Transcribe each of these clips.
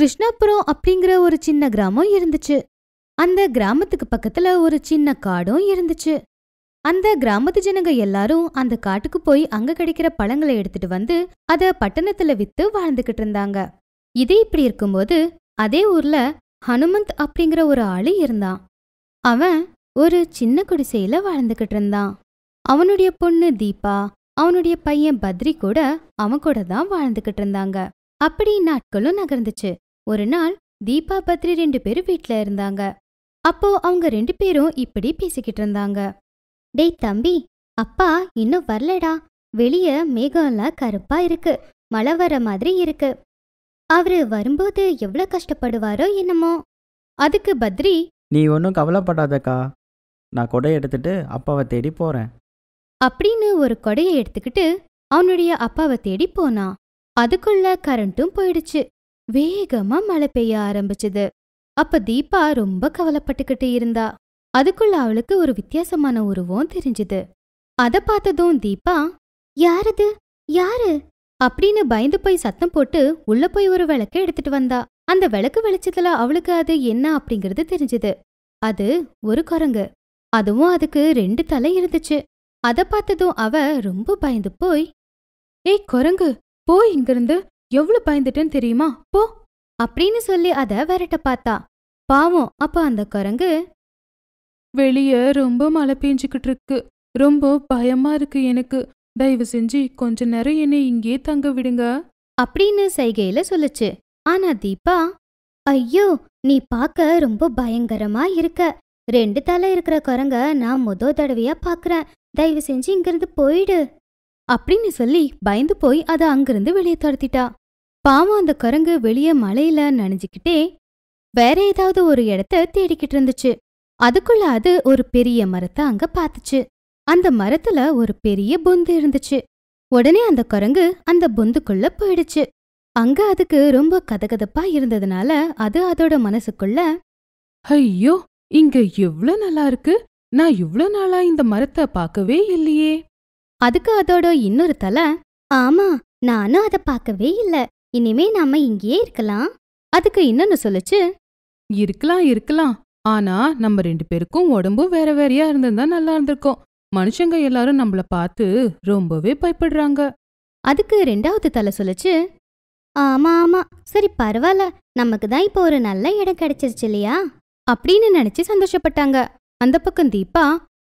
கிருஷ்ணாபுரம் அப்படிங்கிற ஒரு சின்ன கிராமம் இருந்துச்சு அந்த கிராமத்துக்கு பக்கத்துல ஒரு சின்ன காடும் இருந்துச்சு அந்த கிராமத்து ஜனங்க எல்லாரும் அந்த காட்டுக்கு போய் அங்க கிடைக்கிற பழங்களை எடுத்துட்டு வந்து அத பட்டணத்துல வித்து வாழ்ந்துகிட்டு இருந்தாங்க இது இப்படி இருக்கும்போது அதே ஊர்ல ஹனுமந்த் அப்படிங்கிற ஒரு ஆளு இருந்தான் அவன் ஒரு சின்ன குடிசையில வாழ்ந்துகிட்டு இருந்தான் அவனுடைய பொண்ணு தீபா அவனுடைய பையன் பத்ரி கூட அவன் கூட தான் வாழ்ந்துகிட்டு இருந்தாங்க அப்படி நாட்களும் நகர்ந்துச்சு ஒரு நாள் தீபா பத்ரி ரெண்டு பேரும் வீட்ல இருந்தாங்க அப்போ அவங்க ரெண்டு பேரும் இப்படி பேசிக்கிட்டு இருந்தாங்க டேய் தம்பி அப்பா இன்னும் வரலடா வெளிய மேகம்லாம் கருப்பா இருக்கு மழை வர மாதிரி இருக்கு அவரு வரும்போது எவ்வளவு கஷ்டப்படுவாரோ என்னமோ அதுக்கு பத்ரி நீ ஒன்றும் கவலைப்படாதக்கா நான் கொடை எடுத்துட்டு அப்பாவை தேடி போறேன் அப்படின்னு ஒரு கொடையை எடுத்துக்கிட்டு அவனுடைய அப்பாவை தேடி போனான் அதுக்குள்ள கரண்ட்டும் போயிடுச்சு வேகமா மழை பெய்ய ஆரம்பிச்சது அப்ப தீபா ரொம்ப கவலைப்பட்டுக்கிட்டு இருந்தா அதுக்குள்ள அவளுக்கு ஒரு வித்தியாசமான உருவம் தெரிஞ்சுது அத பார்த்ததும் தீபா யாரது யாரு அப்படின்னு பயந்து போய் சத்தம் போட்டு உள்ள போய் ஒரு விளக்க எடுத்துட்டு வந்தா அந்த விளக்கு வெளிச்சத்துல அவளுக்கு அது என்ன அப்படிங்கறது தெரிஞ்சது அது ஒரு குரங்கு அதுவும் அதுக்கு ரெண்டு தலை இருந்துச்சு அத பார்த்ததும் அவ ரொம்ப பயந்து போய் ஏய் குரங்கு போய் இங்கிருந்து எவ்வளவு பயந்துட்டேன்னு தெரியுமா போ அப்படின்னு சொல்லி அத விரட்ட பார்த்தா பாவம் அப்ப அந்த குரங்கு வெளிய ரொம்ப மழை பெஞ்சுக்கிட்டு இருக்கு ரொம்ப பயமா இருக்கு எனக்கு தயவு செஞ்சு கொஞ்ச நேரம் என்னை இங்கே தங்க விடுங்க அப்படின்னு சைகையில சொல்லுச்சு ஆனா தீபா ஐயோ நீ பார்க்க ரொம்ப பயங்கரமா இருக்க ரெண்டு தலை இருக்கிற குரங்க நான் முத தடவையா பாக்குறேன் தயவு செஞ்சு இங்கிருந்து போயிடு அப்படின்னு சொல்லி பயந்து போய் அதை அங்கிருந்து வெளியே தடுத்திட்டா பாவம் அந்த குரங்கு வெளியே மலையில நனைஞ்சுக்கிட்டே வேற ஏதாவது ஒரு இடத்த தேடிக்கிட்டு இருந்துச்சு அதுக்குள்ள அது ஒரு பெரிய மரத்தை அங்க பாத்துச்சு அந்த மரத்துல ஒரு பெரிய பொந்து இருந்துச்சு உடனே அந்த குரங்கு அந்த பொந்துக்குள்ள போயிடுச்சு அங்க அதுக்கு ரொம்ப கதகதப்பா இருந்ததுனால அது அதோட மனசுக்குள்ள ஐயோ இங்க எவ்ளோ நல்லா இருக்கு நான் இவ்ளோ நாளா இந்த மரத்தை பார்க்கவே இல்லையே அதுக்கு அதோட இன்னொரு தலை ஆமா நானும் அதை பார்க்கவே இல்ல இனிமே நாம இங்கேயே இருக்கலாம் அதுக்கு இன்னொன்னு சொல்லுச்சு இருக்கலாம் இருக்கலாம் ஆனா நம்ம ரெண்டு பேருக்கும் உடம்பும் வேற வேறையா இருந்திருந்தா நல்லா இருந்திருக்கும் மனுஷங்க எல்லாரும் நம்மள பார்த்து ரொம்பவே பயப்படுறாங்க அதுக்கு ரெண்டாவது தலை சொல்லுச்சு ஆமா ஆமா சரி பரவாயில்ல நமக்கு தான் இப்போ ஒரு நல்ல இடம் கிடைச்சிருச்சு இல்லையா அப்படின்னு நினைச்சு சந்தோஷப்பட்டாங்க அந்த பக்கம் தீபா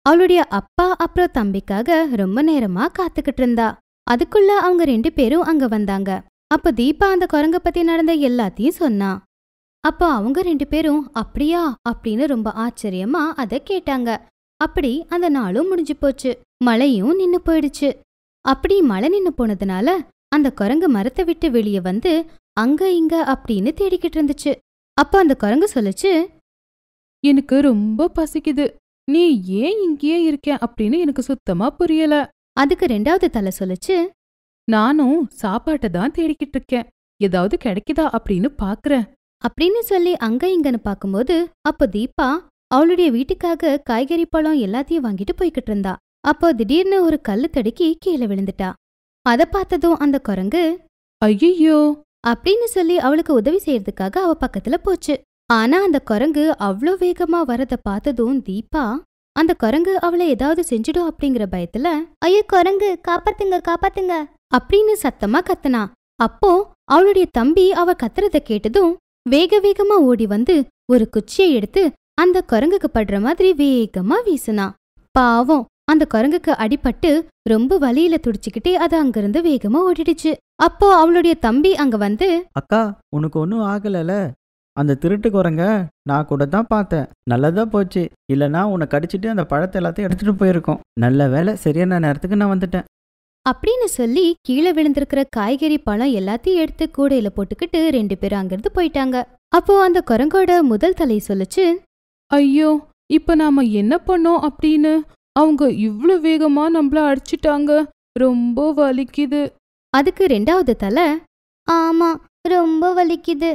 அவளுடைய அப்பா அப்புறம் தம்பிக்காக ரொம்ப நேரமா காத்துக்கிட்டு இருந்தா அதுக்குள்ள அவங்க ரெண்டு பேரும் அங்க வந்தாங்க அப்ப தீபா அந்த குரங்க பத்தி நடந்த எல்லாத்தையும் சொன்னா அப்போ அவங்க ரெண்டு பேரும் அப்படியா அப்படின்னு ரொம்ப ஆச்சரியமா அதை கேட்டாங்க அப்படி அந்த நாளும் முடிஞ்சு போச்சு மழையும் நின்னு போயிடுச்சு அப்படி மழை நின்னு போனதுனால அந்த குரங்கு மரத்தை விட்டு வெளியே வந்து அங்க இங்க அப்படின்னு தேடிக்கிட்டு இருந்துச்சு அப்போ அந்த குரங்கு சொல்லுச்சு எனக்கு ரொம்ப பசிக்குது நீ ஏன் இங்கேயே இருக்க அப்படின்னு எனக்கு சுத்தமா புரியல அதுக்கு ரெண்டாவது தலை சொல்லுச்சு நானும் சாப்பாட்டை தான் தேடிக்கிட்டு இருக்கேன் ஏதாவது கிடைக்குதா அப்படின்னு பாக்குறேன் அப்படின்னு சொல்லி அங்க இங்கன்னு பாக்கும்போது அப்ப தீபா அவளுடைய வீட்டுக்காக காய்கறி பழம் எல்லாத்தையும் வாங்கிட்டு போய்கிட்டு இருந்தா அப்போ திடீர்னு ஒரு கல்லு தடுக்கி கீழே விழுந்துட்டா அதை பார்த்ததும் அந்த குரங்கு ஐயோ அப்படின்னு சொல்லி அவளுக்கு உதவி செய்யறதுக்காக அவ பக்கத்துல போச்சு ஆனா அந்த குரங்கு அவ்வளோ வேகமா வரத பார்த்ததும் தீபா அந்த குரங்கு அவளை ஏதாவது செஞ்சிடும் அப்படிங்கிற பயத்துல ஐயோ குரங்கு காப்பாத்துங்க காப்பாத்துங்க அப்படின்னு சத்தமா கத்தனா அப்போ அவளுடைய தம்பி அவ கத்துறத கேட்டதும் வேக வேகமா ஓடி வந்து ஒரு குச்சியை எடுத்து அந்த குரங்குக்கு படுற மாதிரி வேகமா வீசுனா பாவம் அந்த குரங்குக்கு அடிபட்டு ரொம்ப வலியில துடிச்சுக்கிட்டே அது அங்கிருந்து வேகமா ஓடிடுச்சு அப்போ அவளுடைய தம்பி அங்க வந்து அக்கா உனக்கு ஒன்னும் ஆகலல அந்த திருட்டு குரங்க நான் கூட தான் பார்த்தேன் நல்லதா போச்சு இல்லனா உன்னை கடிச்சிட்டு அந்த பழத்தை எல்லாத்தையும் எடுத்துட்டு போயிருக்கோம் நல்ல வேலை சரியான நேரத்துக்கு நான் வந்துட்டேன் அப்படின்னு சொல்லி கீழே விழுந்திருக்கிற காய்கறி பழம் எல்லாத்தையும் எடுத்து கூடையில போட்டுக்கிட்டு ரெண்டு பேரும் அங்கிருந்து போயிட்டாங்க அப்போ அந்த குரங்கோட முதல் தலை சொல்லுச்சு ஐயோ இப்ப நாம என்ன பண்ணோம் அப்படின்னு அவங்க இவ்வளவு வேகமா நம்மள அடிச்சிட்டாங்க ரொம்ப வலிக்குது அதுக்கு ரெண்டாவது தலை ஆமா ரொம்ப வலிக்குது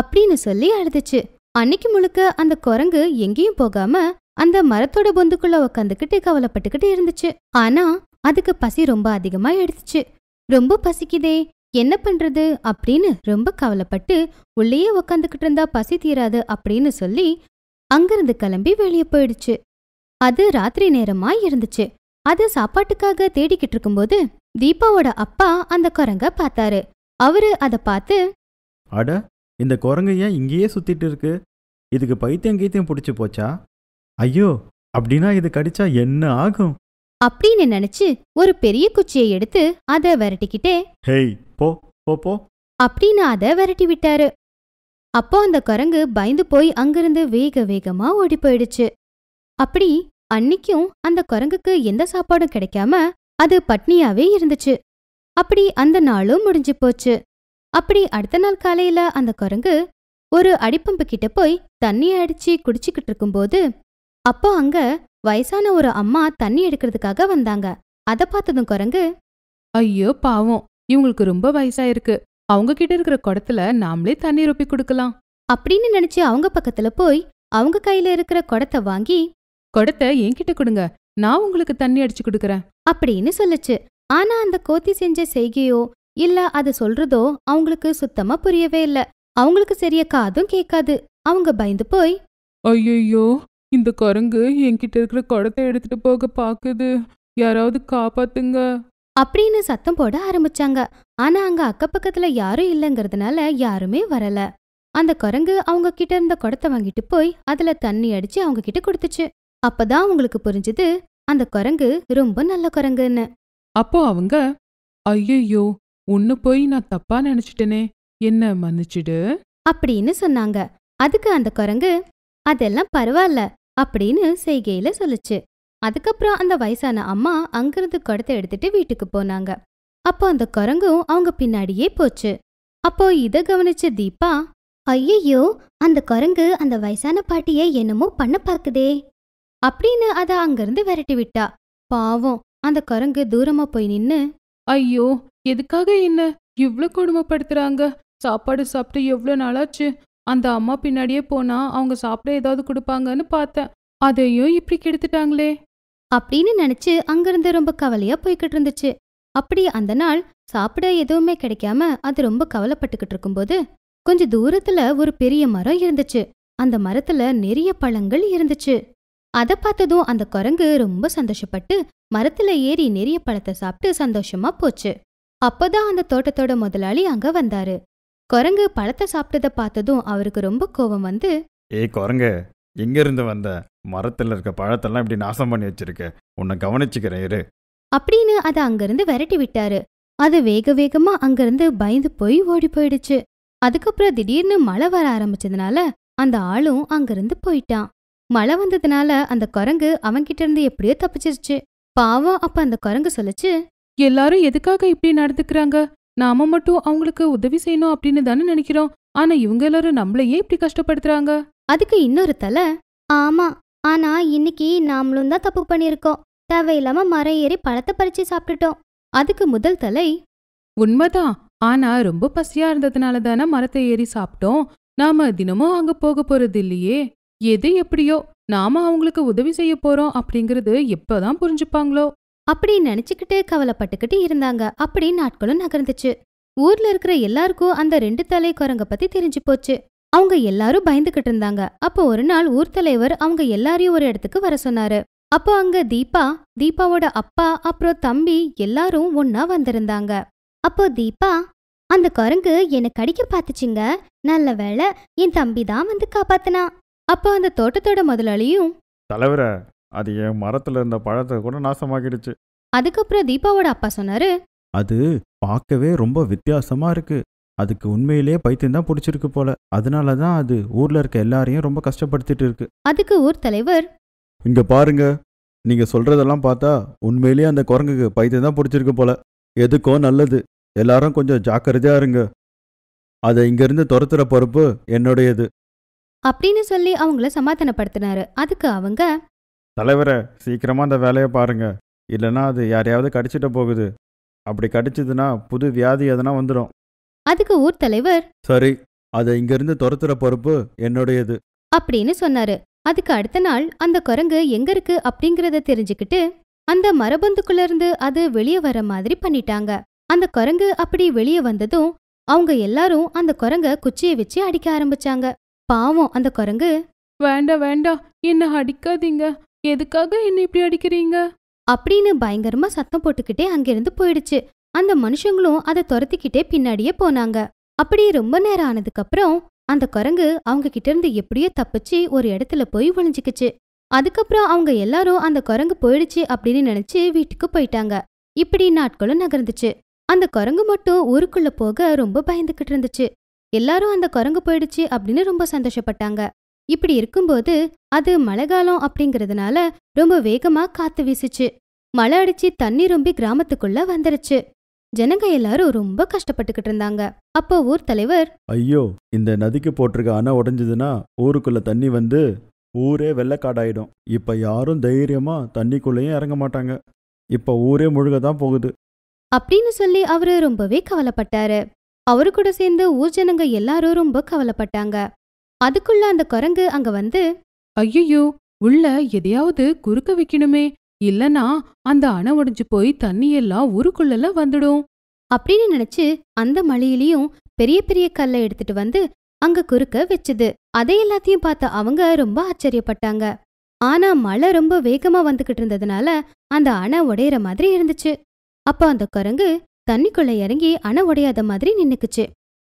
அப்படின்னு சொல்லி அழுதுச்சு அன்னைக்கு முழுக்க அந்த குரங்கு எங்கேயும் போகாம அந்த மரத்தோட பொந்துக்குள்ள உக்காந்துக்கிட்டு கவலைப்பட்டுக்கிட்டு இருந்துச்சு ஆனா அதுக்கு பசி ரொம்ப அதிகமா எடுத்துச்சு ரொம்ப பசிக்குதே என்ன பண்றது அப்படின்னு ரொம்ப கவலைப்பட்டு உள்ளேயே உக்காந்துக்கிட்டு இருந்தா பசி தீராது அப்படின்னு சொல்லி அங்கிருந்து கிளம்பி வெளியே போயிடுச்சு அது ராத்திரி நேரமா இருந்துச்சு அது சாப்பாட்டுக்காக தேடிக்கிட்டு இருக்கும்போது தீபாவோட அப்பா அந்த குரங்க பார்த்தாரு அவரு அதை பார்த்து அட இந்த குரங்கு ஏன் இங்கேயே சுத்திட்டு இருக்கு இதுக்கு பைத்தியம் கீத்தியம் பிடிச்சி போச்சா ஐயோ அப்படின்னா இது கடிச்சா என்ன ஆகும் அப்படின்னு நினைச்சு ஒரு பெரிய குச்சியை எடுத்து அதை விரட்டிக்கிட்டே ஹேய் போ போ போ அப்படின்னு அதை விரட்டி விட்டாரு அப்போ அந்த குரங்கு பயந்து போய் அங்கிருந்து வேக வேகமா ஓடி போயிடுச்சு அப்படி அன்னைக்கும் அந்த குரங்குக்கு எந்த சாப்பாடும் கிடைக்காம அது பட்னியாவே இருந்துச்சு அப்படி அந்த நாளும் முடிஞ்சு போச்சு அப்படி அடுத்த நாள் காலையில அந்த குரங்கு ஒரு அடிப்பம்பு கிட்ட போய் தண்ணி அடிச்சு குடிச்சுக்கிட்டு இருக்கும்போது அப்போ அங்க வயசான ஒரு அம்மா தண்ணி எடுக்கிறதுக்காக வந்தாங்க அத பார்த்ததும் குரங்கு ஐயோ பாவம் இவங்களுக்கு ரொம்ப வயசாயிருக்கு அவங்க கிட்ட இருக்கிற குடத்துல நாமளே தண்ணி ரொப்பி கொடுக்கலாம் அப்படின்னு நினைச்சு அவங்க பக்கத்துல போய் அவங்க கையில இருக்கிற குடத்தை வாங்கி குடத்தை என்கிட்ட கொடுங்க நான் உங்களுக்கு தண்ணி அடிச்சு கொடுக்கறேன் அப்படின்னு சொல்லுச்சு ஆனா அந்த கோத்தி செஞ்ச செய்கையோ இல்ல அது சொல்றதோ அவங்களுக்கு சுத்தமா புரியவே இல்ல அவங்களுக்கு சரிய காதும் கேட்காது அவங்க பயந்து போய் ஐயோ இந்த குரங்கு என்கிட்ட இருக்கிற குடத்தை எடுத்துட்டு போக பாக்குது யாராவது காப்பாத்துங்க அப்படின்னு சத்தம் போட ஆரம்பிச்சாங்க ஆனா அங்க அக்கப்பக்கத்துல யாரும் இல்லங்கிறதுனால யாருமே வரல அந்த குரங்கு அவங்க கிட்ட இருந்த குடத்தை வாங்கிட்டு போய் அதுல தண்ணி அடிச்சு அவங்க கிட்ட கொடுத்துச்சு அப்பதான் அவங்களுக்கு புரிஞ்சது அந்த குரங்கு ரொம்ப நல்ல குரங்குன்னு அப்போ அவங்க ஐயோ ஒன்னு போய் நான் தப்பா நினைச்சிட்டனே என்ன மன்னிச்சிடு அப்படின்னு சொன்னாங்க அதுக்கு அந்த குரங்கு அதெல்லாம் பரவாயில்ல அப்படின்னு செய்கையில சொல்லுச்சு அதுக்கப்புறம் அந்த வயசான அம்மா அங்கிருந்து குடத்தை எடுத்துட்டு வீட்டுக்கு போனாங்க அப்போ அந்த குரங்கும் அவங்க பின்னாடியே போச்சு அப்போ இதை கவனிச்ச தீபா ஐயையோ அந்த குரங்கு அந்த வயசான பாட்டிய என்னமோ பண்ண பார்க்குதே அப்படின்னு அதை அங்கிருந்து விரட்டி விட்டா பாவம் அந்த குரங்கு தூரமா போய் நின்னு ஐயோ எதுக்காக என்ன இவ்ளோ கொடுமைப்படுத்துறாங்க சாப்பாடு சாப்பிட்டு எவ்வளவு நாளாச்சு அந்த அம்மா பின்னாடியே போனா அவங்க சாப்பிட ஏதாவது கொடுப்பாங்கன்னு பார்த்தேன் அதையும் இப்படி கெடுத்துட்டாங்களே அப்படின்னு நினைச்சு அங்கிருந்து ரொம்ப கவலையா போய்கிட்டு இருந்துச்சு அப்படி அந்த நாள் சாப்பிட எதுவுமே கிடைக்காம அது ரொம்ப கவலைப்பட்டுக்கிட்டு இருக்கும்போது கொஞ்ச தூரத்துல ஒரு பெரிய மரம் இருந்துச்சு அந்த மரத்துல நிறைய பழங்கள் இருந்துச்சு அதை பார்த்ததும் அந்த குரங்கு ரொம்ப சந்தோஷப்பட்டு மரத்துல ஏறி நிறைய பழத்தை சாப்பிட்டு சந்தோஷமா போச்சு அப்பதான் அந்த தோட்டத்தோட முதலாளி அங்க வந்தாரு குரங்கு பழத்தை சாப்பிட்டத பார்த்ததும் அவருக்கு ரொம்ப கோபம் வந்து ஏய் குரங்கு இருந்து வந்த மரத்துல இருக்க பழத்தெல்லாம் இப்படி நாசம் பண்ணி வச்சிருக்க உன்னை கவனிச்சுக்கிறேன் இரு அப்படின்னு அதை அங்கிருந்து விரட்டி விட்டாரு அது வேக வேகமா அங்கிருந்து பயந்து போய் ஓடி போயிடுச்சு அதுக்கப்புறம் திடீர்னு மழை வர ஆரம்பிச்சதுனால அந்த ஆளும் அங்கிருந்து போயிட்டான் மழை வந்ததுனால அந்த குரங்கு அவன்கிட்ட இருந்து எப்படியோ தப்பிச்சிருச்சு பாவம் அப்ப அந்த குரங்கு சொல்லுச்சு எல்லாரும் எதுக்காக இப்படி நடந்துக்கிறாங்க நாம மட்டும் அவங்களுக்கு உதவி செய்யணும் அப்படின்னு தானே நினைக்கிறோம் ஆனா இவங்க எல்லாரும் நம்மளையே இப்படி கஷ்டப்படுத்துறாங்க அதுக்கு இன்னொரு தலை ஆமா ஆனா இன்னைக்கு நாமளும் தான் தப்பு பண்ணிருக்கோம் தேவையில்லாம மரம் ஏறி பழத்தை பறிச்சு சாப்பிட்டுட்டோம் அதுக்கு முதல் தலை உண்மைதான் ஆனா ரொம்ப பசியா இருந்ததுனால தானே மரத்தை ஏறி சாப்பிட்டோம் நாம தினமும் அங்க போக போறது இல்லையே எது எப்படியோ நாம அவங்களுக்கு உதவி செய்ய போறோம் அப்படிங்கறது எப்பதான் புரிஞ்சுப்பாங்களோ அப்படின்னு நினைச்சுக்கிட்டு கவலைப்பட்டுக்கிட்டு இருந்தாங்க அப்படி நாட்களும் நகர்ந்துச்சு ஊர்ல இருக்கிற எல்லாருக்கும் அந்த ரெண்டு தலை குரங்க பத்தி தெரிஞ்சு போச்சு அவங்க எல்லாரும் பயந்துகிட்டு இருந்தாங்க அப்போ ஒரு நாள் ஊர் தலைவர் அவங்க எல்லாரையும் ஒரு இடத்துக்கு வர சொன்னாரு அப்போ அங்க தீபா தீபாவோட அப்பா அப்புறம் தம்பி எல்லாரும் ஒன்னா வந்திருந்தாங்க அப்போ தீபா அந்த குரங்கு என்னை கடிக்க பார்த்துச்சிங்க நல்ல வேலை என் தம்பி தான் வந்து காப்பாத்தினா அப்போ அந்த தோட்டத்தோட முதலாளியும் தலைவர அது என் மரத்துல இருந்த பழத்தை கூட நாசமாக்கிடுச்சு அதுக்கப்புறம் தீபாவோட அப்பா சொன்னாரு அது பார்க்கவே ரொம்ப வித்தியாசமா இருக்கு அதுக்கு உண்மையிலேயே பைத்தியம் தான் பிடிச்சிருக்கு போல அதனால தான் அது ஊர்ல இருக்க எல்லாரையும் ரொம்ப கஷ்டப்படுத்திட்டு இருக்கு அதுக்கு ஊர் தலைவர் இங்க பாருங்க நீங்க சொல்றதெல்லாம் பார்த்தா உண்மையிலேயே அந்த குரங்குக்கு பைத்தியம் தான் பிடிச்சிருக்கு போல எதுக்கோ நல்லது எல்லாரும் கொஞ்சம் ஜாக்கிரதையா இருங்க அதை இங்கிருந்து துரத்துற பொறுப்பு என்னுடையது அப்படின்னு சொல்லி அவங்கள சமாதானப்படுத்தினாரு அதுக்கு அவங்க தலைவரை சீக்கிரமாக அந்த வேலையை பாருங்கள் இல்லைன்னா அது யாரையாவது கடிச்சிட்ட போகுது அப்படி கடிச்சதுன்னா புது வியாதி எதனா வந்துடும் அதுக்கு ஊர் தலைவர் சரி அதை இங்கிருந்து துரத்துற பொறுப்பு என்னுடையது அப்படின்னு சொன்னாரு அதுக்கு அடுத்த நாள் அந்த குரங்கு எங்க இருக்கு அப்படிங்கறத தெரிஞ்சுக்கிட்டு அந்த மரபந்துக்குள்ள இருந்து அது வெளியே வர மாதிரி பண்ணிட்டாங்க அந்த குரங்கு அப்படி வெளியே வந்ததும் அவங்க எல்லாரும் அந்த குரங்க குச்சியை வச்சு அடிக்க ஆரம்பிச்சாங்க பாவம் அந்த குரங்கு வேண்டாம் வேண்டாம் என்ன அடிக்காதீங்க எதுக்காக என்ன இப்படி அடிக்கிறீங்க அப்படின்னு பயங்கரமா சத்தம் போட்டுக்கிட்டே அங்கிருந்து போயிடுச்சு அந்த மனுஷங்களும் அதை துரத்திக்கிட்டே பின்னாடியே போனாங்க அப்படியே ரொம்ப நேரம் ஆனதுக்கு அப்புறம் அந்த குரங்கு அவங்க கிட்ட இருந்து எப்படியோ தப்பிச்சு ஒரு இடத்துல போய் ஒளிஞ்சுக்குச்சு அதுக்கப்புறம் அவங்க எல்லாரும் அந்த குரங்கு போயிடுச்சு அப்படின்னு நினைச்சு வீட்டுக்கு போயிட்டாங்க இப்படி நாட்களும் நகர்ந்துச்சு அந்த குரங்கு மட்டும் ஊருக்குள்ள போக ரொம்ப பயந்துகிட்டு இருந்துச்சு எல்லாரும் அந்த குரங்கு போயிடுச்சு அப்படின்னு ரொம்ப சந்தோஷப்பட்டாங்க இப்படி இருக்கும்போது அது மழை காலம் அப்படிங்கிறதுனால ரொம்ப வேகமா காத்து வீசுச்சு மழை அடிச்சு தண்ணி ரொம்பி கிராமத்துக்குள்ள வந்துருச்சு ஜனங்க எல்லாரும் ரொம்ப கஷ்டப்பட்டுகிட்டு இருந்தாங்க அப்போ ஊர் தலைவர் ஐயோ இந்த நதிக்கு போட்டிருக்க அணை உடஞ்சதுன்னா ஊருக்குள்ள தண்ணி வந்து ஊரே வெள்ளக்காடாயிடும் இப்ப யாரும் தைரியமா தண்ணிக்குள்ளயும் இறங்க மாட்டாங்க இப்ப ஊரே முழுக தான் போகுது அப்படின்னு சொல்லி அவரு ரொம்பவே கவலைப்பட்டாரு அவரு கூட சேர்ந்து ஊர் ஜனங்க எல்லாரும் ரொம்ப கவலைப்பட்டாங்க அதுக்குள்ள அந்த குரங்கு அங்க வந்து ஐயையோ உள்ள எதையாவது குறுக்க வைக்கணுமே இல்லனா அந்த அணை உடைஞ்சு போய் தண்ணி எல்லாம் ஊருக்குள்ள வந்துடும் அப்படின்னு நினைச்சு அந்த மலையிலயும் பெரிய பெரிய கல்லை எடுத்துட்டு வந்து அங்க குறுக்க வச்சது அதை எல்லாத்தையும் பார்த்த அவங்க ரொம்ப ஆச்சரியப்பட்டாங்க ஆனா மழை ரொம்ப வேகமா வந்துகிட்டு இருந்ததுனால அந்த அணை உடையிற மாதிரி இருந்துச்சு அப்ப அந்த குரங்கு தண்ணிக்குள்ள இறங்கி அணை உடையாத மாதிரி நின்னுக்குச்சு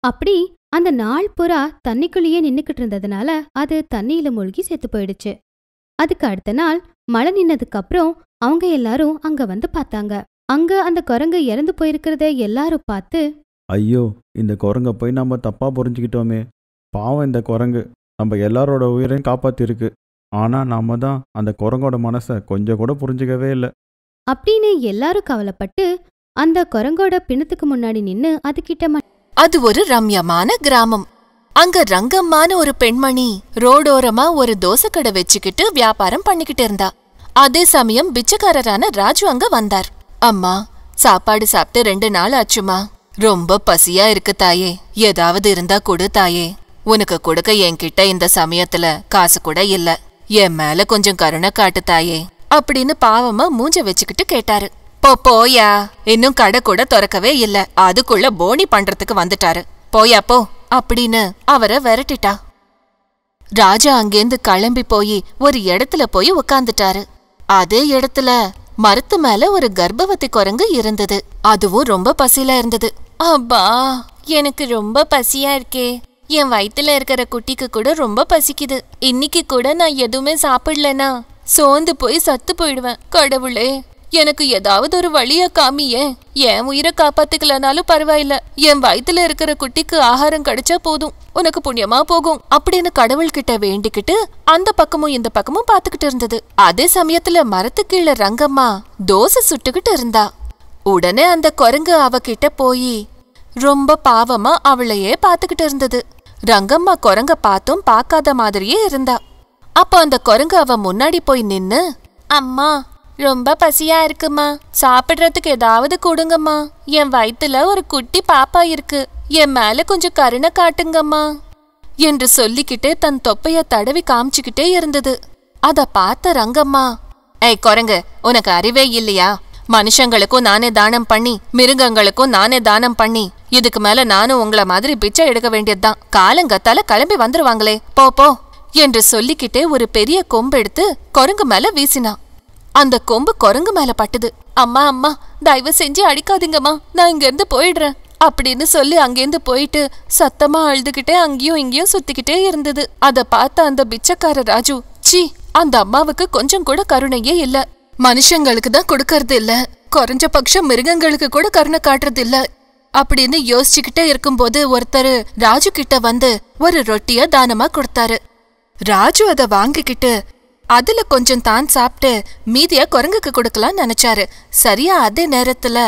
அப்படி அந்த நாள் புறா தண்ணிக்குள்ளேயே நின்னுக்கிட்டு இருந்ததுனால அது தண்ணியில மூழ்கி செத்து போயிடுச்சு அதுக்கு அடுத்த நாள் மழை நின்னதுக்கு அப்புறம் அவங்க எல்லாரும் அங்க வந்து பார்த்தாங்க அங்க அந்த குரங்கு இறந்து போயிருக்கிறத எல்லாரும் பார்த்து ஐயோ இந்த குரங்க போய் நம்ம தப்பா புரிஞ்சுக்கிட்டோமே பாவம் இந்த குரங்கு நம்ம எல்லாரோட உயிரையும் காப்பாத்திருக்கு ஆனா நாம தான் அந்த குரங்கோட மனசை கொஞ்சம் கூட புரிஞ்சுக்கவே இல்லை அப்படின்னு எல்லாரும் கவலைப்பட்டு அந்த குரங்கோட பிணத்துக்கு முன்னாடி நின்று கிட்ட அது ஒரு ரம்யமான கிராமம் அங்க ரங்கம்மான ஒரு பெண்மணி ரோடோரமா ஒரு தோசை கடை வச்சுக்கிட்டு வியாபாரம் பண்ணிக்கிட்டு இருந்தா அதே சமயம் பிச்சைக்காரரான ராஜு அங்க வந்தார் அம்மா சாப்பாடு சாப்பிட்டு ரெண்டு நாள் ஆச்சுமா ரொம்ப பசியா இருக்கு தாயே ஏதாவது இருந்தா கொடு தாயே உனக்கு கொடுக்க என்கிட்ட இந்த சமயத்துல காசு கூட இல்ல என் மேல கொஞ்சம் கருணை காட்டு தாயே அப்படின்னு பாவமா மூஞ்ச வச்சுக்கிட்டு கேட்டாரு போ போயா இன்னும் கடை கூட திறக்கவே இல்ல அதுக்குள்ள போனி பண்றதுக்கு வந்துட்டாரு போயா போ அப்படின்னு அவரை விரட்டிட்டா ராஜா அங்கேருந்து கிளம்பி போய் ஒரு இடத்துல போய் உட்காந்துட்டாரு அதே இடத்துல மரத்து மேல ஒரு கர்ப்பவதி குரங்கு இருந்தது அதுவும் ரொம்ப பசியில இருந்தது அப்பா எனக்கு ரொம்ப பசியா இருக்கே என் வயித்துல இருக்கிற குட்டிக்கு கூட ரொம்ப பசிக்குது இன்னைக்கு கூட நான் எதுவுமே சாப்பிடலனா சோர்ந்து போய் சத்து போயிடுவேன் கடவுளே எனக்கு ஏதாவது ஒரு வழிய காமிய என் உயிரை காப்பாத்துக்கலனாலும் பரவாயில்ல என் வயித்துல இருக்கிற குட்டிக்கு ஆகாரம் கிடைச்சா போதும் உனக்கு புண்ணியமா போகும் அப்படின்னு கடவுள்கிட்ட வேண்டிக்கிட்டு அந்த பக்கமும் இந்த பக்கமும் பாத்துக்கிட்டு இருந்தது அதே சமயத்துல மரத்து கீழ ரங்கம்மா தோசை சுட்டுக்கிட்டு இருந்தா உடனே அந்த குரங்கு அவகிட்ட போய் ரொம்ப பாவமா அவளையே பாத்துக்கிட்டு இருந்தது ரங்கம்மா குரங்க பார்த்தும் பார்க்காத மாதிரியே இருந்தா அப்போ அந்த குரங்கு அவ முன்னாடி போய் நின்னு அம்மா ரொம்ப பசியா இருக்குமா சாப்பிடுறதுக்கு ஏதாவது கொடுங்கம்மா என் வயித்துல ஒரு குட்டி பாப்பா இருக்கு என் மேல கொஞ்சம் கருணை காட்டுங்கம்மா என்று சொல்லிக்கிட்டே தன் தொப்பைய தடவி காமிச்சுக்கிட்டே இருந்தது அத பார்த்த ரங்கம்மா ஏய் குரங்கு உனக்கு அறிவே இல்லையா மனுஷங்களுக்கும் நானே தானம் பண்ணி மிருகங்களுக்கும் நானே தானம் பண்ணி இதுக்கு மேல நானும் உங்கள மாதிரி பிச்சை எடுக்க வேண்டியதுதான் காலங்கத்தால கிளம்பி வந்துருவாங்களே போ போ என்று சொல்லிக்கிட்டே ஒரு பெரிய கொம்பெடுத்து குரங்கு மேல வீசினான் அந்த கொம்பு குரங்கு மேல பட்டுது அம்மா அம்மா தயவு செஞ்சு அடிக்காதீங்கம்மா நான் இங்க இருந்து போயிடுறேன் அப்படின்னு சொல்லி அங்கேருந்து போயிட்டு சத்தமா அழுதுகிட்டே அங்கேயும் இங்கேயும் சுத்திக்கிட்டே இருந்தது அத பார்த்த அந்த பிச்சைக்கார ராஜு சி அந்த அம்மாவுக்கு கொஞ்சம் கூட கருணையே இல்ல மனுஷங்களுக்கு தான் கொடுக்கறது இல்ல குறைஞ்ச பட்சம் மிருகங்களுக்கு கூட கருணை காட்டுறது இல்ல அப்படின்னு யோசிச்சுக்கிட்டே இருக்கும்போது ஒருத்தர் ராஜு கிட்ட வந்து ஒரு ரொட்டிய தானமா கொடுத்தாரு ராஜு அதை வாங்கிக்கிட்டு அதுல கொஞ்சம் தான் சாப்பிட்டு மீதிய குரங்குக்கு கொடுக்கலாம்னு நினைச்சாரு சரியா அதே நேரத்துல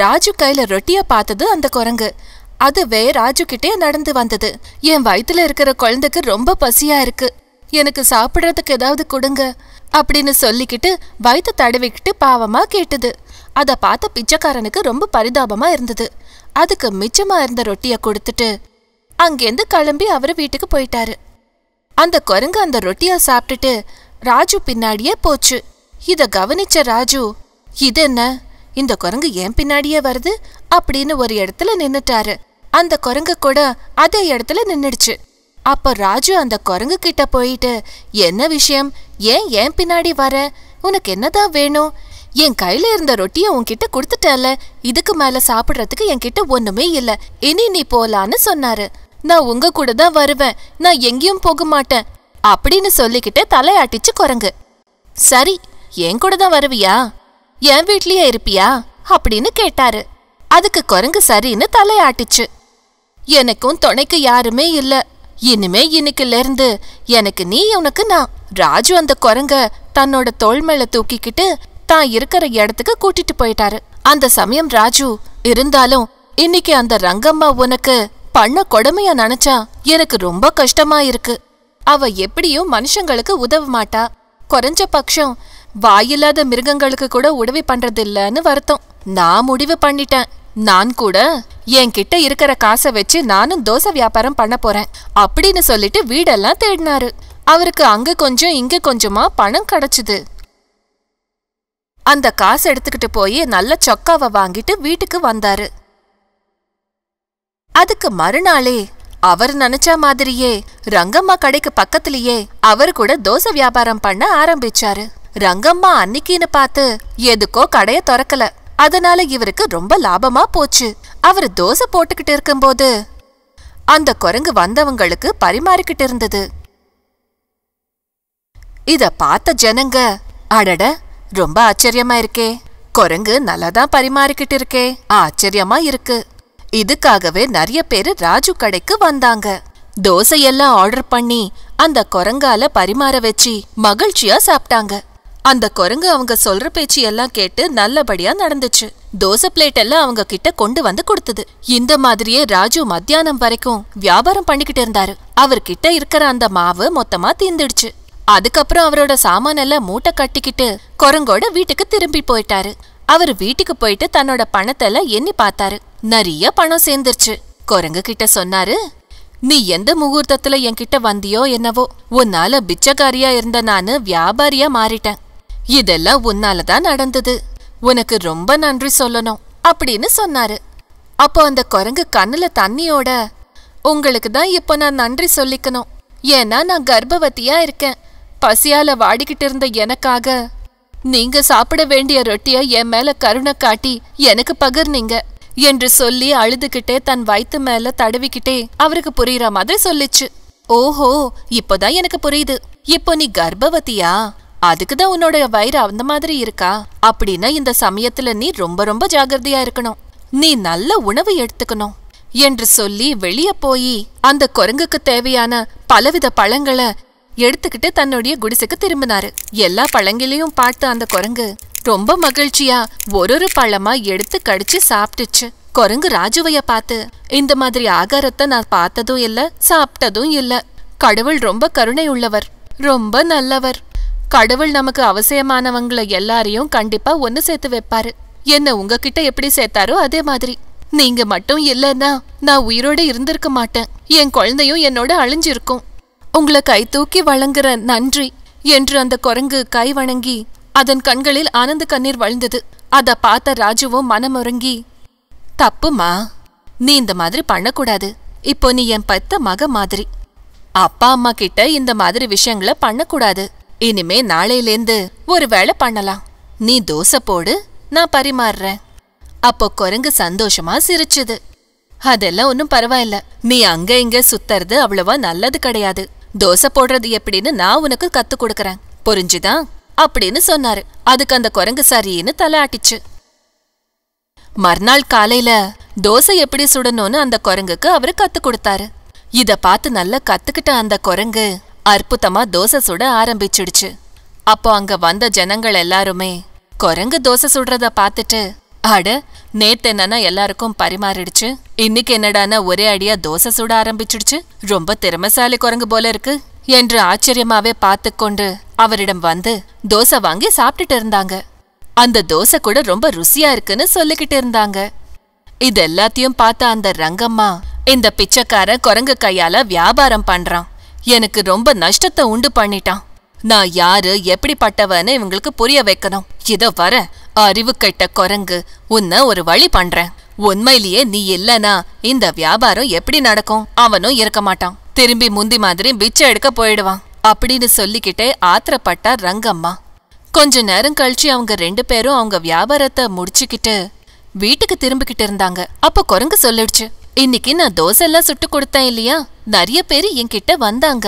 ராஜு கையில ரொட்டிய பார்த்தது அந்த குரங்கு அதுவே ராஜு கிட்டே நடந்து வந்தது என் வயித்துல இருக்கிற குழந்தைக்கு ரொம்ப பசியா இருக்கு எனக்கு சாப்பிடுறதுக்கு ஏதாவது கொடுங்க அப்படின்னு சொல்லிக்கிட்டு வயிற்று தடவிக்கிட்டு பாவமா கேட்டது அத பார்த்த பிச்சைக்காரனுக்கு ரொம்ப பரிதாபமா இருந்தது அதுக்கு மிச்சமா இருந்த ரொட்டிய கொடுத்துட்டு அங்கேருந்து கிளம்பி அவரு வீட்டுக்கு போயிட்டாரு அந்த குரங்கு அந்த ரொட்டியா சாப்பிட்டுட்டு ராஜு பின்னாடியே போச்சு இத கவனிச்ச ராஜு இது என்ன இந்த குரங்கு ஏன் பின்னாடியே வருது அப்படின்னு ஒரு இடத்துல நின்னுட்டாரு அந்த குரங்கு கூட அதே இடத்துல நின்னுடுச்சு அப்ப ராஜு அந்த குரங்கு கிட்ட போயிட்டு என்ன விஷயம் ஏன் ஏன் பின்னாடி வர உனக்கு என்னதான் வேணும் என் கையில இருந்த ரொட்டியை உன்கிட்ட கொடுத்துட்டல இதுக்கு மேல சாப்பிடுறதுக்கு என்கிட்ட ஒண்ணுமே இல்ல இனி நீ போலான்னு சொன்னாரு நான் உங்க கூட தான் வருவேன் நான் எங்கேயும் போக மாட்டேன் அப்படின்னு சொல்லிக்கிட்டு தலையாட்டிச்சு குரங்கு சரி என் கூட தான் வருவியா என் வீட்லயே இருப்பியா அப்படின்னு கேட்டாரு அதுக்கு குரங்கு சரின்னு தலையாட்டிச்சு எனக்கும் துணைக்கு யாருமே இல்ல இனிமே இன்னைக்குல இருந்து எனக்கு நீ உனக்கு நான் ராஜு அந்த குரங்க தன்னோட தோல் மேல தூக்கிக்கிட்டு தான் இருக்கிற இடத்துக்கு கூட்டிட்டு போயிட்டாரு அந்த சமயம் ராஜு இருந்தாலும் இன்னைக்கு அந்த ரங்கம்மா உனக்கு பண்ண கொடுமையா நினைச்சா எனக்கு ரொம்ப கஷ்டமா இருக்கு அவ எப்படியும் மனுஷங்களுக்கு உதவ மாட்டா குறைஞ்ச பட்சம் வாயில்லாத மிருகங்களுக்கு கூட உதவி பண்றதில்லன்னு வருத்தம் நான் முடிவு பண்ணிட்டேன் நான் கூட என்கிட்ட இருக்கிற காசை வச்சு நானும் தோசை வியாபாரம் பண்ண போறேன் அப்படின்னு சொல்லிட்டு வீடெல்லாம் தேடினாரு அவருக்கு அங்க கொஞ்சம் இங்க கொஞ்சமா பணம் கிடைச்சது அந்த காசு எடுத்துக்கிட்டு போய் நல்ல சொக்காவை வாங்கிட்டு வீட்டுக்கு வந்தாரு அதுக்கு மறுநாளே அவர் நினைச்ச மாதிரியே ரங்கம்மா கடைக்கு பக்கத்திலேயே அவர் கூட தோசை வியாபாரம் பண்ண ஆரம்பிச்சாரு ரங்கம்மா அன்னிக்கின்னு பார்த்து எதுக்கோ கடைய திறக்கல அதனால இவருக்கு ரொம்ப லாபமா போச்சு அவர் தோசை போட்டுக்கிட்டு இருக்கும்போது அந்த குரங்கு வந்தவங்களுக்கு பரிமாறிக்கிட்டு இருந்தது இத பார்த்த ஜனங்க அடட ரொம்ப ஆச்சரியமா இருக்கே குரங்கு நல்லாதான் பரிமாறிக்கிட்டு இருக்கே ஆச்சரியமா இருக்கு இதுக்காகவே நிறைய பேரு ராஜு கடைக்கு வந்தாங்க தோசையெல்லாம் ஆர்டர் பண்ணி அந்த குரங்கால பரிமாற வச்சு மகிழ்ச்சியா சாப்பிட்டாங்க அந்த குரங்கு அவங்க சொல்ற பேச்சு எல்லாம் கேட்டு நல்லபடியா நடந்துச்சு தோசை பிளேட் எல்லாம் அவங்க கிட்ட கொண்டு வந்து கொடுத்தது இந்த மாதிரியே ராஜு மத்தியானம் வரைக்கும் வியாபாரம் பண்ணிக்கிட்டு இருந்தாரு அவர்கிட்ட இருக்கிற அந்த மாவு மொத்தமா தீந்துடுச்சு அதுக்கப்புறம் அவரோட சாமான் எல்லாம் மூட்டை கட்டிக்கிட்டு குரங்கோட வீட்டுக்கு திரும்பி போயிட்டாரு அவர் வீட்டுக்கு போயிட்டு தன்னோட பணத்தெல்லாம் எண்ணி பார்த்தாரு நிறைய பணம் சேர்ந்துருச்சு குரங்கு கிட்ட சொன்னாரு நீ எந்த முகூர்த்தத்துல என்கிட்ட வந்தியோ என்னவோ உன்னால பிச்சைக்காரியா இருந்த நானு வியாபாரியா மாறிட்டேன் இதெல்லாம் உன்னாலதான் நடந்தது உனக்கு ரொம்ப நன்றி சொல்லணும் அப்படின்னு சொன்னாரு அப்போ அந்த குரங்கு கண்ணுல தண்ணியோட உங்களுக்கு தான் இப்போ நான் நன்றி சொல்லிக்கணும் ஏன்னா நான் கர்ப்பவதியா இருக்கேன் பசியால வாடிக்கிட்டு இருந்த எனக்காக நீங்க சாப்பிட வேண்டிய ரொட்டிய என் மேல கருணை காட்டி எனக்கு பகிர்னீங்க என்று சொல்லி அழுதுகிட்டே தன் வயிற்று மேல தடவிக்கிட்டே அவருக்கு புரியுற மாதிரி சொல்லிச்சு ஓஹோ இப்போதான் எனக்கு புரியுது இப்போ நீ கர்ப்பவதியா அதுக்குதான் உன்னோட வயிறு அந்த மாதிரி இருக்கா அப்படின்னா இந்த சமயத்துல நீ ரொம்ப ரொம்ப ஜாகிரதையா இருக்கணும் நீ நல்ல உணவு எடுத்துக்கணும் என்று சொல்லி வெளிய போய் அந்த குரங்குக்கு தேவையான பலவித பழங்களை எடுத்துக்கிட்டு தன்னுடைய குடிசுக்கு திரும்பினாரு எல்லா பழங்களையும் பார்த்து அந்த குரங்கு ரொம்ப மகிழ்ச்சியா ஒரு ஒரு பழமா எடுத்து கடிச்சு சாப்பிட்டுச்சு குரங்கு ராஜுவைய பார்த்து இந்த மாதிரி ஆகாரத்தை நான் பார்த்ததும் இல்ல சாப்பிட்டதும் இல்ல கடவுள் ரொம்ப கருணை உள்ளவர் ரொம்ப நல்லவர் கடவுள் நமக்கு அவசியமானவங்கள எல்லாரையும் கண்டிப்பா ஒன்னு சேர்த்து வைப்பாரு என்ன உங்ககிட்ட எப்படி சேர்த்தாரோ அதே மாதிரி நீங்க மட்டும் இல்லைன்னா நான் உயிரோட இருந்திருக்க மாட்டேன் என் குழந்தையும் என்னோட அழிஞ்சிருக்கும் உங்களை கை தூக்கி வழங்குற நன்றி என்று அந்த குரங்கு கை வணங்கி அதன் கண்களில் ஆனந்த கண்ணீர் வழிந்தது அத பார்த்த ராஜுவும் மனமுறங்கி தப்புமா நீ இந்த மாதிரி பண்ணக்கூடாது இப்போ நீ என் பத்த மக மாதிரி அப்பா அம்மா கிட்ட இந்த மாதிரி விஷயங்களை பண்ணக்கூடாது இனிமே நாளையிலேந்து ஒரு வேலை பண்ணலாம் நீ தோசை போடு நான் பரிமாறுறேன் அப்போ குரங்கு சந்தோஷமா சிரிச்சுது அதெல்லாம் ஒன்றும் பரவாயில்ல நீ அங்க இங்க சுத்துறது அவ்வளவா நல்லது கிடையாது தோசை போடுறது எப்படின்னு நான் உனக்கு கத்து கொடுக்கறேன் புரிஞ்சுதான் அப்படின்னு சொன்னாரு அதுக்கு அந்த குரங்கு சரின்னு தலையாட்டிச்சு மறுநாள் காலையில தோசை எப்படி சுடணும்னு அந்த குரங்குக்கு அவரு கத்து கொடுத்தாரு இத பார்த்து நல்லா கத்துக்கிட்ட அந்த குரங்கு அற்புதமா தோசை சுட ஆரம்பிச்சிடுச்சு அப்போ அங்க வந்த ஜனங்கள் எல்லாருமே குரங்கு தோசை சுடுறத பார்த்துட்டு அட நேத்து என்னன்னா எல்லாருக்கும் பரிமாறிடுச்சு இன்னைக்கு என்னடானா ஒரே அடியா தோசை சுட ஆரம்பிச்சிடுச்சு ரொம்ப திறமசாலி குரங்கு போல இருக்கு என்று ஆச்சரியமாவே பார்த்து கொண்டு அவரிடம் வந்து தோசை வாங்கி சாப்பிட்டுட்டு இருந்தாங்க அந்த தோசை கூட ரொம்ப ருசியா இருக்குன்னு சொல்லிக்கிட்டு இருந்தாங்க இது எல்லாத்தையும் பார்த்த அந்த ரங்கம்மா இந்த பிச்சைக்கார குரங்கு கையால வியாபாரம் பண்றான் எனக்கு ரொம்ப நஷ்டத்தை உண்டு பண்ணிட்டான் நான் யாரு எப்படிப்பட்டவன்னு இவங்களுக்கு புரிய வைக்கணும் இதை வர அறிவு கெட்ட குரங்கு உன்ன ஒரு வழி பண்றேன் உண்மையிலேயே நீ இல்லனா இந்த வியாபாரம் எப்படி நடக்கும் அவனும் இருக்க மாட்டான் திரும்பி முந்தி மாதிரி பிச்சை எடுக்க போயிடுவான் அப்படின்னு சொல்லிக்கிட்டே ஆத்திரப்பட்டா ரங்கம்மா கொஞ்ச நேரம் கழிச்சு அவங்க ரெண்டு பேரும் அவங்க வியாபாரத்தை முடிச்சுக்கிட்டு வீட்டுக்கு திரும்பிக்கிட்டு இருந்தாங்க அப்ப குரங்கு சொல்லிடுச்சு இன்னைக்கு நான் தோசை எல்லாம் சுட்டு கொடுத்தேன் இல்லையா நிறைய பேர் என்கிட்ட வந்தாங்க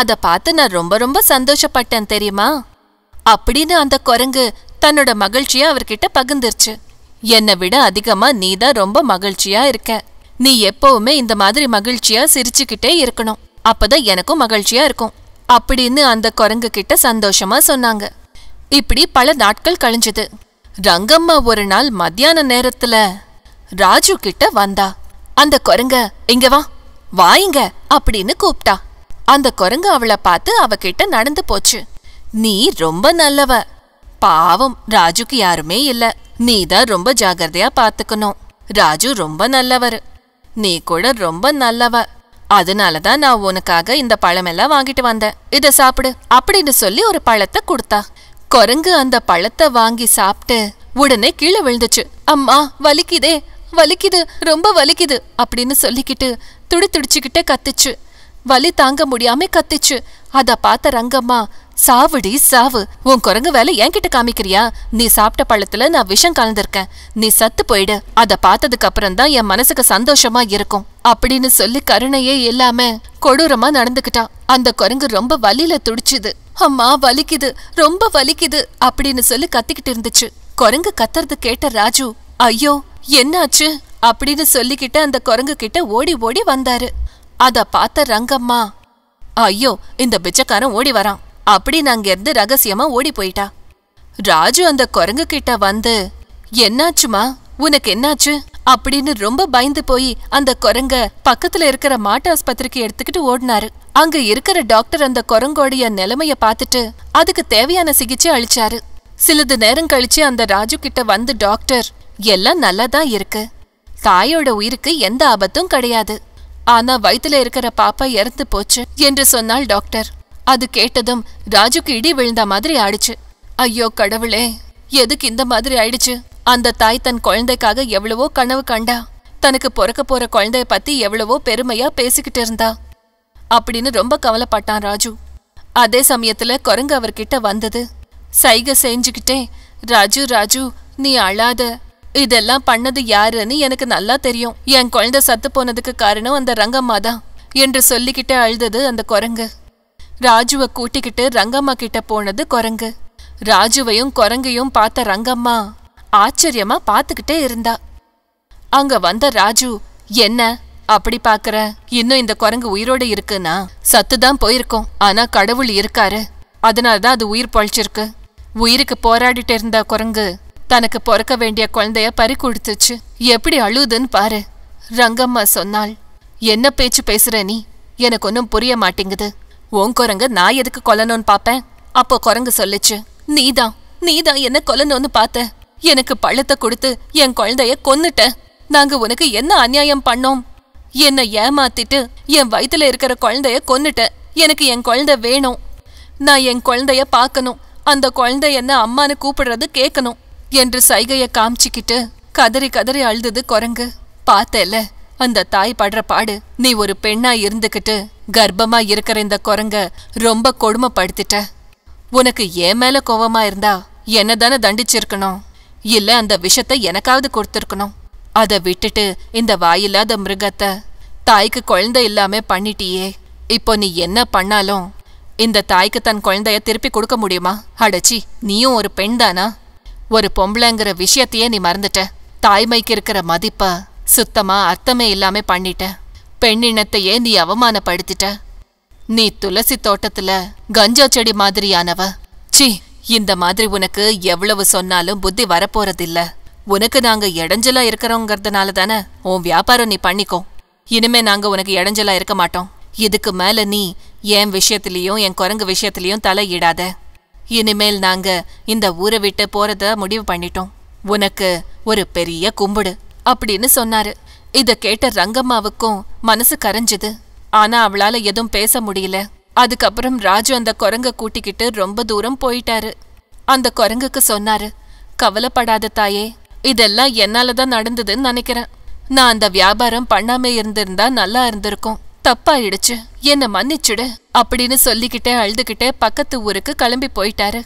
அத பார்த்து நான் ரொம்ப ரொம்ப சந்தோஷப்பட்டேன் தெரியுமா அப்படின்னு அந்த குரங்கு தன்னோட மகிழ்ச்சியை அவர்கிட்ட பகிர்ந்துருச்சு என்னை விட அதிகமா நீ தான் ரொம்ப மகிழ்ச்சியா இருக்க நீ எப்பவுமே இந்த மாதிரி மகிழ்ச்சியா சிரிச்சுக்கிட்டே இருக்கணும் அப்பதான் எனக்கும் மகிழ்ச்சியா இருக்கும் அப்படின்னு அந்த குரங்கு கிட்ட சந்தோஷமா சொன்னாங்க இப்படி பல நாட்கள் கழிஞ்சது ரங்கம்மா ஒரு நாள் மத்தியான நேரத்துல ராஜு கிட்ட வந்தா அந்த குரங்க இங்க வா வாயிங்க அப்படின்னு கூப்பிட்டா அந்த குரங்கு அவளை பார்த்து அவகிட்ட நடந்து போச்சு நீ ரொம்ப நல்லவ பாவம் ராஜுக்கு யாருமே இல்ல நீ தான் ரொம்ப ஜாகிரதையா பாத்துக்கணும் ராஜு ரொம்ப நல்லவர் நீ கூட ரொம்ப நல்லவ அதனாலதான் நான் உனக்காக இந்த பழமெல்லாம் வாங்கிட்டு வந்தேன் இத சாப்பிடு அப்படின்னு சொல்லி ஒரு பழத்தை கொடுத்தா குரங்கு அந்த பழத்தை வாங்கி சாப்பிட்டு உடனே கீழே விழுந்துச்சு அம்மா வலிக்குதே வலிக்குது ரொம்ப வலிக்குது அப்படின்னு சொல்லிக்கிட்டு துடி துடிச்சுக்கிட்டே கத்துச்சு வலி தாங்க முடியாம கத்துச்சு அத பார்த்த ரங்கம்மா சாவுடி சாவு உன் குரங்கு வேலை என்கிட்ட காமிக்கிறியா நீ சாப்பிட்ட பழத்துல நான் விஷம் கலந்திருக்கேன் நீ சத்து போயிடு அத பார்த்ததுக்கு அப்புறம் தான் என் மனசுக்கு சந்தோஷமா இருக்கும் அப்படின்னு சொல்லி கருணையே இல்லாம கொடூரமா நடந்துகிட்டான் அந்த குரங்கு ரொம்ப வலியில துடிச்சுது அம்மா வலிக்குது ரொம்ப வலிக்குது அப்படின்னு சொல்லி கத்திக்கிட்டு இருந்துச்சு குரங்கு கத்துறது கேட்ட ராஜு ஐயோ என்னாச்சு அப்படின்னு சொல்லிக்கிட்டு அந்த குரங்கு கிட்ட ஓடி ஓடி வந்தாரு அத பார்த்த ரங்கம்மா ஐயோ இந்த பிச்சைக்காரன் ஓடி வரான் அப்படின்னு அங்கிருந்து ரகசியமா ஓடி போயிட்டா ராஜு அந்த குரங்கு கிட்ட வந்து என்னாச்சுமா உனக்கு என்னாச்சு அப்படின்னு ரொம்ப பயந்து போய் அந்த குரங்க பக்கத்துல இருக்கிற மாட்டு ஆஸ்பத்திரிக்கு எடுத்துக்கிட்டு ஓடினாரு அங்க இருக்கிற டாக்டர் அந்த குரங்கோடைய நிலைமைய பார்த்துட்டு அதுக்கு தேவையான சிகிச்சை அளிச்சாரு சிலது நேரம் கழிச்சு அந்த ராஜு கிட்ட வந்து டாக்டர் எல்லாம் நல்லாதான் இருக்கு தாயோட உயிருக்கு எந்த ஆபத்தும் கிடையாது ஆனா வயித்துல இருக்கிற பாப்பா இறந்து போச்சு என்று சொன்னாள் டாக்டர் அது கேட்டதும் ராஜுக்கு இடி விழுந்த மாதிரி ஆயிடுச்சு ஐயோ கடவுளே எதுக்கு இந்த மாதிரி ஆயிடுச்சு அந்த தாய் தன் குழந்தைக்காக எவ்வளவோ கனவு கண்டா தனக்கு பிறக்க போற குழந்தைய பத்தி எவ்வளவோ பெருமையா பேசிக்கிட்டு இருந்தா அப்படின்னு ரொம்ப கவலைப்பட்டான் ராஜு அதே சமயத்துல குரங்கு அவர்கிட்ட வந்தது சைகை செஞ்சுக்கிட்டே ராஜு ராஜு நீ அழாத இதெல்லாம் பண்ணது யாருன்னு எனக்கு நல்லா தெரியும் என் குழந்தை சத்து போனதுக்கு காரணம் அந்த ரங்கம்மா தான் என்று சொல்லிக்கிட்டே அழுதது அந்த குரங்கு ராஜுவை கூட்டிக்கிட்டு ரங்கம்மா கிட்ட போனது குரங்கு ராஜுவையும் குரங்கையும் பார்த்த ரங்கம்மா ஆச்சரியமா பார்த்துக்கிட்டே இருந்தா அங்க வந்த ராஜு என்ன அப்படி பாக்குற இன்னும் இந்த குரங்கு உயிரோட இருக்குன்னா சத்துதான் போயிருக்கோம் ஆனா கடவுள் இருக்காரு அதனாலதான் அது உயிர் பொழைச்சிருக்கு உயிருக்கு போராடிட்டு இருந்த குரங்கு தனக்கு பிறக்க வேண்டிய குழந்தைய பறி கொடுத்துச்சு எப்படி அழுதுன்னு பாரு ரங்கம்மா சொன்னாள் என்ன பேச்சு பேசுற நீ எனக்கு ஒன்னும் புரிய மாட்டேங்குது உன் குரங்கு நான் எதுக்கு கொல்லணும்னு பாப்பேன் அப்போ குரங்கு சொல்லுச்சு நீதான் நீதான் என்ன கொல்லணும்னு பார்த்த எனக்கு பழத்தை கொடுத்து என் குழந்தைய கொன்னுட்ட நாங்க உனக்கு என்ன அநியாயம் பண்ணோம் என்னை ஏமாத்திட்டு என் வயித்துல இருக்கிற குழந்தைய கொன்னுட்ட எனக்கு என் குழந்தை வேணும் நான் என் குழந்தைய பார்க்கணும் அந்த குழந்தை என்ன அம்மானு கூப்பிடுறது கேட்கணும் என்று சைகையை காமிச்சிக்கிட்டு கதறி கதறி அழுதுது குரங்கு பார்த்தேல அந்த தாய் படுற பாடு நீ ஒரு பெண்ணா இருந்துகிட்டு கர்ப்பமா இருக்கிற இந்த குரங்க ரொம்ப கொடுமைப்படுத்திட்ட உனக்கு ஏன் மேல கோவமா இருந்தா என்ன தானே தண்டிச்சிருக்கணும் இல்ல அந்த விஷத்தை எனக்காவது கொடுத்துருக்கணும் அதை விட்டுட்டு இந்த வாயில்லாத மிருகத்தை தாய்க்கு குழந்தை இல்லாம பண்ணிட்டியே இப்போ நீ என்ன பண்ணாலும் இந்த தாய்க்கு தன் குழந்தைய திருப்பி கொடுக்க முடியுமா அடச்சி நீயும் ஒரு பெண் தானா ஒரு பொம்பளைங்கிற விஷயத்தையே நீ மறந்துட்ட தாய்மைக்கு இருக்கிற மதிப்பை சுத்தமா அர்த்தமே இல்லாம பண்ணிட்ட பெண்ணினத்தையே நீ அவமானப்படுத்திட்ட நீ துளசி தோட்டத்துல கஞ்சா செடி மாதிரியானவ சி இந்த மாதிரி உனக்கு எவ்வளவு சொன்னாலும் புத்தி வரப்போறதில்ல உனக்கு நாங்க இடைஞ்சலா இருக்கிறோங்கிறதுனால தானே உன் வியாபாரம் நீ பண்ணிக்கோ இனிமே நாங்க உனக்கு இடைஞ்சலா இருக்க மாட்டோம் இதுக்கு மேல நீ என் விஷயத்திலையும் என் குரங்கு விஷயத்திலையும் தலையிடாத இனிமேல் நாங்க இந்த ஊரை விட்டு போறத முடிவு பண்ணிட்டோம் உனக்கு ஒரு பெரிய கும்பிடு அப்படின்னு சொன்னாரு இத கேட்ட ரங்கம்மாவுக்கும் மனசு கரைஞ்சது ஆனா அவளால எதுவும் பேச முடியல அதுக்கப்புறம் ராஜு அந்த குரங்க கூட்டிக்கிட்டு ரொம்ப தூரம் போயிட்டாரு அந்த குரங்குக்கு சொன்னாரு கவலைப்படாத தாயே இதெல்லாம் என்னாலதான் தான் நடந்ததுன்னு நினைக்கிறேன் நான் அந்த வியாபாரம் பண்ணாம இருந்திருந்தா நல்லா இருந்திருக்கும் தப்பாயிடுச்சு என்ன மன்னிச்சுடு அப்படின்னு சொல்லிக்கிட்டே அழுதுகிட்டே பக்கத்து ஊருக்கு கிளம்பி போயிட்டாரு